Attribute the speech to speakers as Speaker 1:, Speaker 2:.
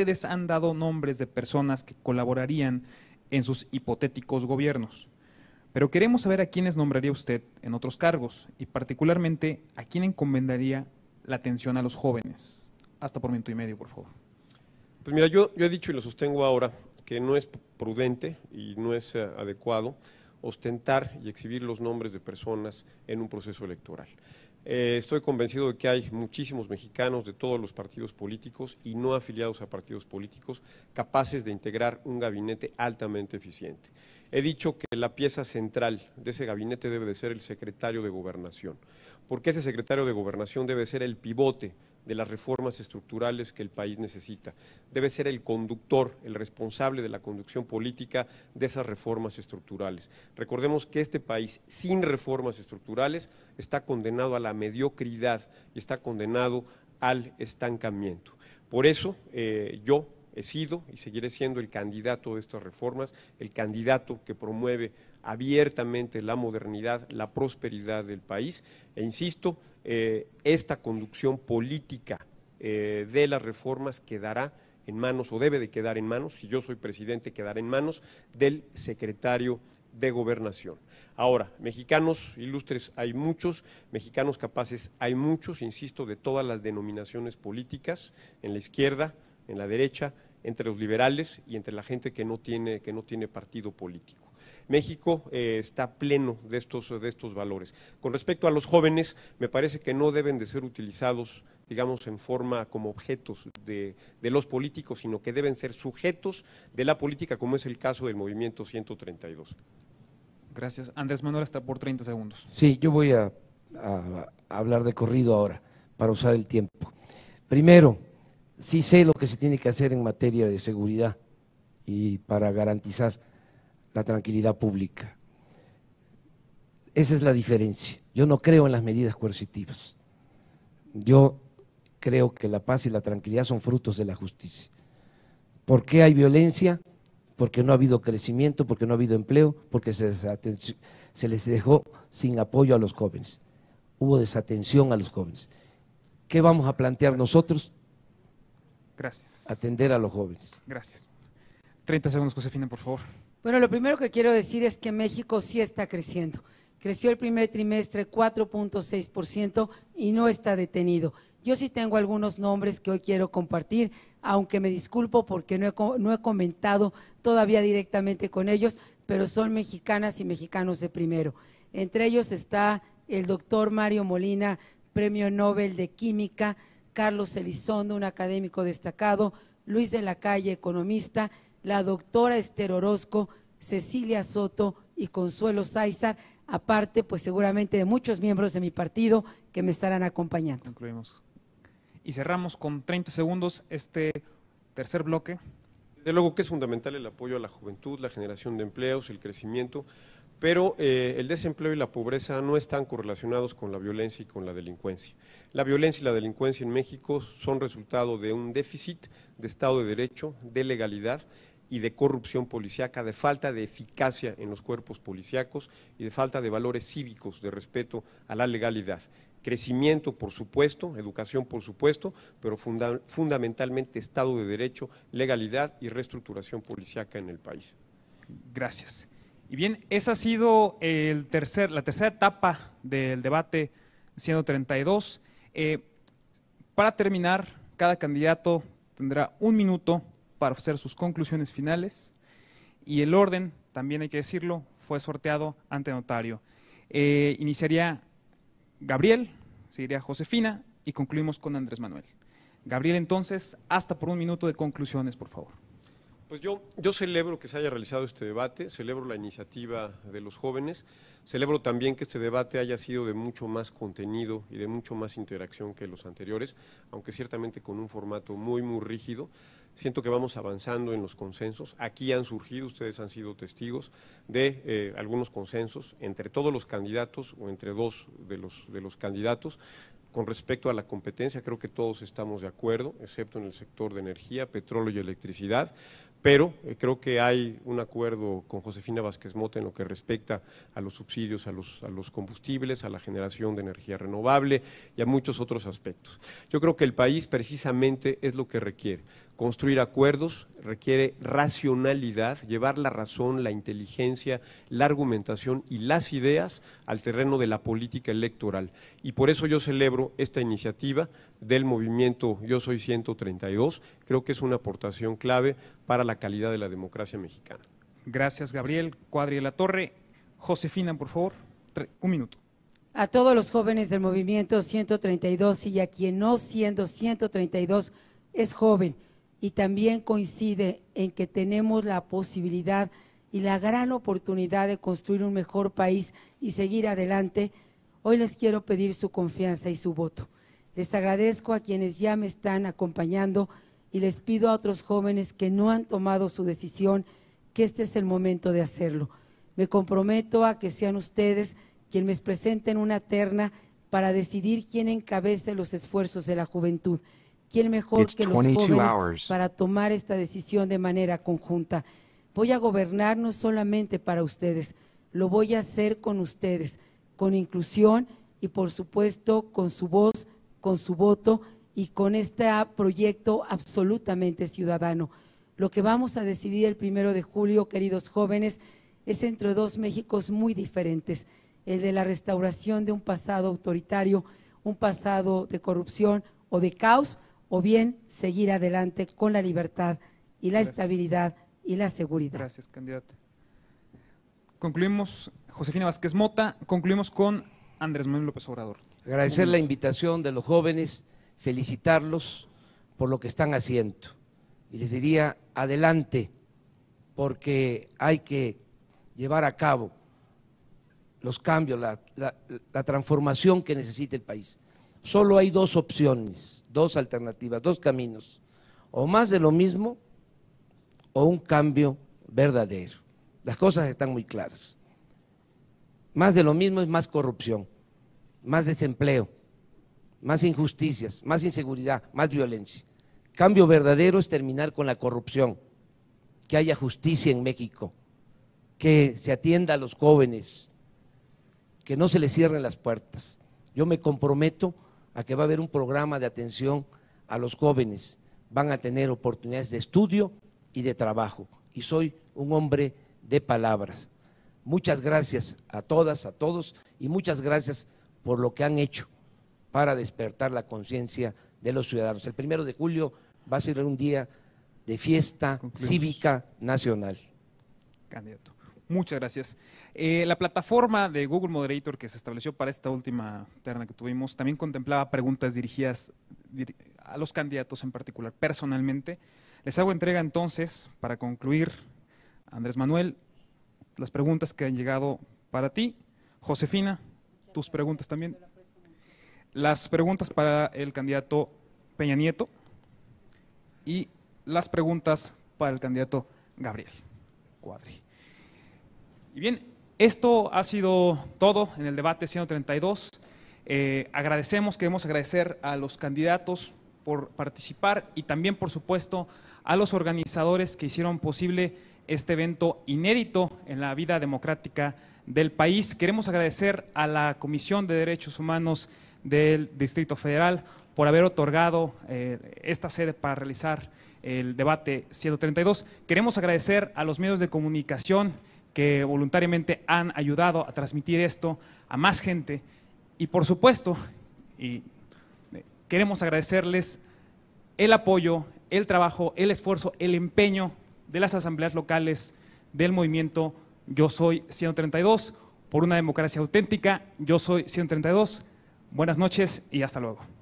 Speaker 1: ustedes han dado nombres de personas que colaborarían en sus hipotéticos gobiernos. Pero queremos saber a quiénes nombraría usted en otros cargos y particularmente a quién encomendaría la atención a los jóvenes. Hasta por minuto y medio, por favor.
Speaker 2: Pues mira, yo, he dicho y lo sostengo ahora que no es prudente y no es eh, adecuado ostentar y exhibir los nombres de personas en un proceso electoral. Eh, estoy convencido de que hay muchísimos mexicanos de todos los partidos políticos y no afiliados a partidos políticos capaces de integrar un gabinete altamente eficiente. He dicho que la pieza central de ese gabinete debe de ser el secretario de gobernación, porque ese secretario de gobernación debe ser el pivote de las reformas estructurales que el país necesita. Debe ser el conductor, el responsable de la conducción política de esas reformas estructurales. Recordemos que este país sin reformas estructurales está condenado a la mediocridad y está condenado al estancamiento. Por eso eh, yo he sido y seguiré siendo el candidato de estas reformas, el candidato que promueve abiertamente la modernidad, la prosperidad del país. E insisto, eh, esta conducción política eh, de las reformas quedará en manos, o debe de quedar en manos, si yo soy presidente, quedará en manos del secretario de gobernación. Ahora, mexicanos ilustres hay muchos, mexicanos capaces hay muchos, insisto, de todas las denominaciones políticas, en la izquierda, en la derecha, entre los liberales y entre la gente que no tiene, que no tiene partido político. México eh, está pleno de estos, de estos valores. Con respecto a los jóvenes, me parece que no deben de ser utilizados, digamos, en forma como objetos de, los políticos, sino que deben ser sujetos de la política, como es el caso del movimiento
Speaker 1: 132. Gracias. Andrés Manuel está por 30 segundos.
Speaker 3: Sí, yo voy a hablar de corrido ahora, para usar el tiempo. Primero, sí sé lo que se tiene que hacer en materia de seguridad y para garantizar la tranquilidad pública. Esa es la diferencia. Yo no creo en las medidas coercitivas. Yo creo que la paz y la tranquilidad son frutos de la justicia. ¿Por qué hay violencia? Porque no ha habido crecimiento, porque no ha habido empleo, porque se, les dejó sin apoyo a los jóvenes. Hubo desatención a los jóvenes. ¿Qué vamos a plantear nosotros? Gracias. Atender a los jóvenes. Gracias. 30 segundos, Josefina, por favor.
Speaker 4: Bueno, lo primero que quiero decir es que México sí está creciendo. Creció el primer trimestre 4.6% y no está detenido. Yo sí tengo algunos nombres que hoy quiero compartir, aunque me disculpo porque no he, no he comentado todavía directamente con ellos, pero son mexicanas y mexicanos de primero. Entre ellos está el doctor Mario Molina, Premio Nobel de Química, Carlos Elizondo, un académico destacado, Luis de la Calle, economista, la doctora Esther Orozco, Cecilia Soto y Consuelo Saizar, aparte pues seguramente de muchos miembros de mi partido que me estarán acompañando.
Speaker 1: Concluimos. Y cerramos con 30 segundos este tercer bloque.
Speaker 2: Desde luego que es fundamental el apoyo a la juventud, la generación de empleos, el crecimiento. Pero eh, el desempleo y la pobreza no están correlacionados con la violencia y con la delincuencia. La violencia y la delincuencia en México son resultado de un déficit de Estado de Derecho, de legalidad y de corrupción policíaca, de falta de eficacia en los cuerpos policíacos y de falta de valores cívicos, de respeto a la legalidad. Crecimiento, por supuesto, educación, por supuesto, pero fundamentalmente Estado de Derecho, legalidad y reestructuración policíaca en el país.
Speaker 1: Gracias. Y bien, esa ha sido el tercer, la tercera etapa del debate 132. Eh, para terminar, cada candidato tendrá un minuto para ofrecer sus conclusiones finales y el orden, también hay que decirlo, fue sorteado ante notario. Eh, iniciaría Gabriel, seguiría Josefina y concluimos con Andrés Manuel. Gabriel, entonces, hasta por un minuto de conclusiones, por favor.
Speaker 2: Pues yo, celebro que se haya realizado este debate, celebro la iniciativa de los jóvenes, celebro también que este debate haya sido de mucho más contenido y de mucho más interacción que los anteriores, aunque ciertamente con un formato muy, muy rígido. Siento que vamos avanzando en los consensos. Aquí han surgido, ustedes han sido testigos de eh, algunos consensos entre todos los candidatos o entre dos de los, de los candidatos. Con respecto a la competencia, creo que todos estamos de acuerdo, excepto en el sector de energía, petróleo y electricidad pero eh, creo que hay un acuerdo con Josefina Vázquez Mota en lo que respecta a los subsidios, a los combustibles, a la generación de energía renovable y a muchos otros aspectos. Yo creo que el país precisamente es lo que requiere construir acuerdos, requiere racionalidad, llevar la razón, la inteligencia, la argumentación y las ideas al terreno de la política electoral. Y por eso yo celebro esta iniciativa del movimiento Yo Soy 132. Creo que es una aportación clave para la calidad de la democracia mexicana. Gracias, Gabriel.
Speaker 1: Cuadri de la Torre. Josefina, por favor, un minuto
Speaker 4: a todos los jóvenes del movimiento 132 y a quien no siendo 132 es joven y también coincide en que tenemos la posibilidad y la gran oportunidad de construir un mejor país y seguir adelante, hoy les quiero pedir su confianza y su voto. Les agradezco a quienes ya me están acompañando y les pido a otros jóvenes que no han tomado su decisión que este es el momento de hacerlo. Me comprometo a que sean ustedes quienes me presenten una terna para decidir quién encabece los esfuerzos de la juventud. ¿Quién mejor que los jóvenes para tomar esta decisión de manera conjunta? Voy a gobernar no solamente para ustedes, lo voy a hacer con ustedes, con inclusión y por supuesto con su voz, con su voto y con este proyecto absolutamente ciudadano. Lo que vamos a decidir el primero de julio, queridos jóvenes, es entre dos Méxicos muy diferentes, el de la restauración de un pasado autoritario, un pasado de corrupción o de caos, o bien seguir adelante con la libertad y la estabilidad y la seguridad. Gracias, candidata.
Speaker 1: Concluimos, Josefina Vázquez Mota, concluimos con Andrés Manuel López Obrador.
Speaker 3: Agradecer la invitación de los jóvenes, felicitarlos por lo que están haciendo. Y les diría, adelante, porque hay que llevar a cabo los cambios, la transformación que necesita el país solo hay dos opciones, dos alternativas, dos caminos. O más de lo mismo o un cambio verdadero. Las cosas están muy claras. Más de lo mismo es más corrupción, más desempleo, más injusticias, más inseguridad, más violencia. Cambio verdadero es terminar con la corrupción, que haya justicia en México, que se atienda a los jóvenes, que no se les cierren las puertas. Yo me comprometo a que va a haber un programa de atención a los jóvenes. Van a tener oportunidades de estudio y de trabajo. Y soy un hombre de palabras. Muchas gracias a todas, a todos, y muchas gracias por lo que han hecho para despertar la conciencia de los ciudadanos. El primero de julio va a ser un día de fiesta cívica nacional. Candidato.
Speaker 1: Muchas gracias. Eh, la plataforma de Google Moderator que se estableció para esta última terna que tuvimos también contemplaba preguntas dirigidas a los candidatos en particular, personalmente. Les hago entrega entonces, para concluir, Andrés Manuel, las preguntas que han llegado para ti. Josefina, tus preguntas también. Las preguntas para el candidato Peña Nieto y las preguntas para el candidato Gabriel Cuadri. Y bien, esto ha sido todo en el debate 132. Eh, agradecemos, queremos agradecer a los candidatos por participar y también, por supuesto, a los organizadores que hicieron posible este evento inédito en la vida democrática del país. Queremos agradecer a la Comisión de Derechos Humanos del Distrito Federal por haber otorgado eh, esta sede para realizar el debate 132. Queremos agradecer a los medios de comunicación que voluntariamente han ayudado a transmitir esto a más gente. Y por supuesto, y eh, queremos agradecerles el apoyo, el trabajo, el esfuerzo, el empeño de las asambleas locales del movimiento Yo Soy 132 por una democracia auténtica. Yo Soy 132. Buenas noches y hasta luego.